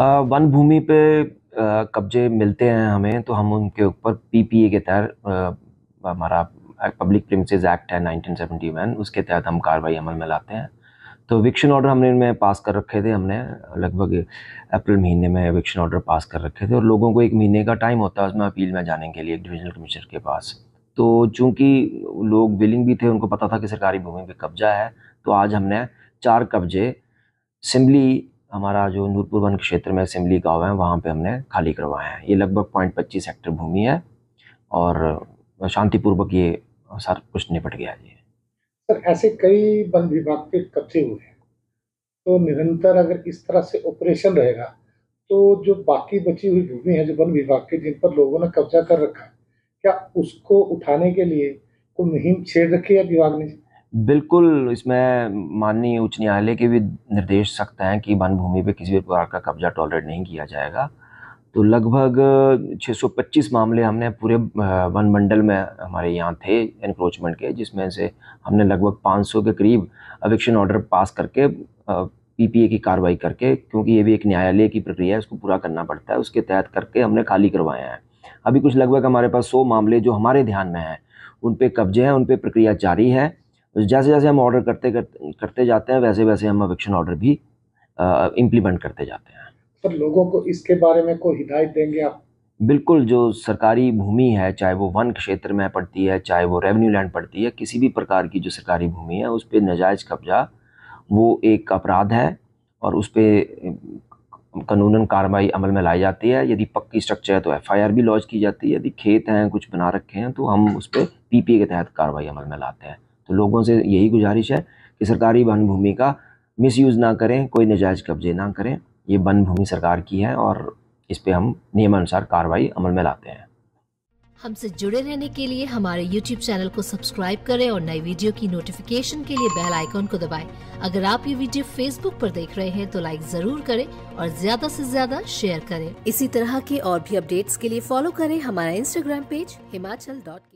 One भूमि पे कब्जे मिलते हैं हमें तो हम उनके ऊपर पीपीए के तहत हमारा पब्लिक प्रिमिसेस एक्ट है 1971 उसके तहत हम कार्रवाई अमल में लाते हैं तो विक्शन ऑर्डर हमने इनमें पास कर रखे थे हमने लगभग अप्रैल महीने में विक्शन ऑर्डर पास कर रखे थे और लोगों को एक महीने का टाइम होता है उसमें अपील में जाने के लिए डिविजनल कमिश्नर के पास तो चूंकि लोग विलिंग भी थे उनको पता था कि सरकारी भूमि पर कब्जा है तो आज हमने चार कब्जे सिम्बली हमारा जो नूरपुर वन क्षेत्र में असेंबली गाँव है वहाँ पर हमने खाली करवाया है ये लगभग पॉइंट पच्चीस हेक्टर भूमि है और शांतिपूर्वक ये सर कुछ निपट गया जी सर ऐसे कई वन विभाग के कब्जे हुए हैं तो निरंतर अगर इस तरह से ऑपरेशन रहेगा तो जो बाकी बची हुई भूमि है जो वन विभाग के जिन पर लोगों ने कब्जा कर रखा है क्या उसको उठाने के लिए कोई मुहिम छेड़ रखी है विभाग ने बिल्कुल इसमें माननीय उच्च न्यायालय के भी निर्देश सख्त हैं कि वन भूमि पर किसी भी प्रकार का कब्जा टॉलरेट नहीं किया जाएगा तो लगभग 625 मामले हमने पूरे वन मंडल में हमारे यहाँ थे इनक्रोचमेंट के जिसमें से हमने लगभग 500 के करीब अविक्शन ऑर्डर पास करके पीपीए की कार्रवाई करके क्योंकि ये भी एक न्यायालय की प्रक्रिया है उसको पूरा करना पड़ता है उसके तहत करके हमने खाली करवाए हैं अभी कुछ लगभग हमारे पास सौ मामले जो हमारे ध्यान में हैं उन पर कब्जे हैं उन पर प्रक्रिया जारी है तो जैसे जैसे हम ऑर्डर करते करते जाते हैं वैसे वैसे हम अवेक्शन ऑर्डर भी इम्प्लीमेंट करते जाते हैं पर लोगों को इसके बारे में कोई हिदायत देंगे आप बिल्कुल जो सरकारी भूमि है चाहे वो वन क्षेत्र में पड़ती है चाहे वो रेवेन्यू लैंड पड़ती है किसी भी प्रकार की जो सरकारी भूमि है उस पर नजायज़ कब्जा वो एक अपराध है और उस पर कानूनन कार्रवाई अमल में लाई जाती है यदि पक्की स्ट्रक्चर है तो एफआईआर भी लॉन्च की जाती है यदि खेत हैं कुछ बना रखे हैं तो हम उस पर पीपीए के तहत कार्रवाई अमल में लाते हैं तो लोगों से यही गुजारिश है कि सरकारी वन भूमि का मिसयूज़ ना करें कोई नजायज़ कब्जे ना करें ये वन भूमि सरकार की है और इस पर हम नियमानुसार कार्रवाई अमल में लाते हैं हमसे जुड़े रहने के लिए हमारे YouTube चैनल को सब्सक्राइब करें और नई वीडियो की नोटिफिकेशन के लिए बेल आइकॉन को दबाएं। अगर आप ये वीडियो Facebook पर देख रहे हैं तो लाइक जरूर करें और ज्यादा से ज्यादा शेयर करें इसी तरह के और भी अपडेट्स के लिए फॉलो करें हमारा Instagram पेज हिमाचल